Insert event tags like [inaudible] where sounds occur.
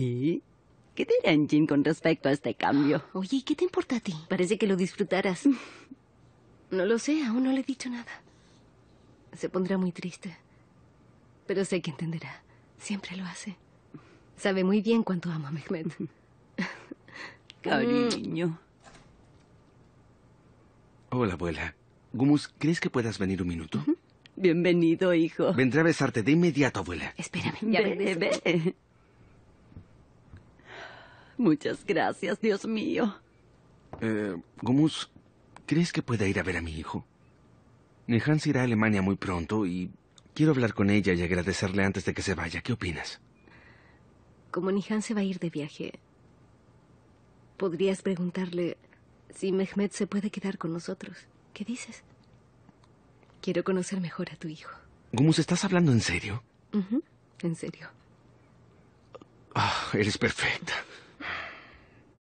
¿Y qué dirán Jim con respecto a este cambio? Oye, ¿qué te importa a ti? Parece que lo disfrutarás. [laughs] No lo sé, aún no le he dicho nada. Se pondrá muy triste. Pero sé que entenderá. Siempre lo hace. Sabe muy bien cuánto ama a Mehmet. [laughs] Cariño. Hola, abuela. Gumus, ¿crees que puedas venir un minuto? Bienvenido, hijo. Vendré a besarte de inmediato, abuela. Espérame, ya ve, ve. Muchas gracias, Dios mío. Eh, Gumus, ¿crees que pueda ir a ver a mi hijo? Nehans irá a Alemania muy pronto y quiero hablar con ella y agradecerle antes de que se vaya. ¿Qué opinas? Como Nihan se va a ir de viaje, podrías preguntarle si Mehmet se puede quedar con nosotros. ¿Qué dices? Quiero conocer mejor a tu hijo. Gumus, ¿estás hablando en serio? En serio. Ah, eres perfecta.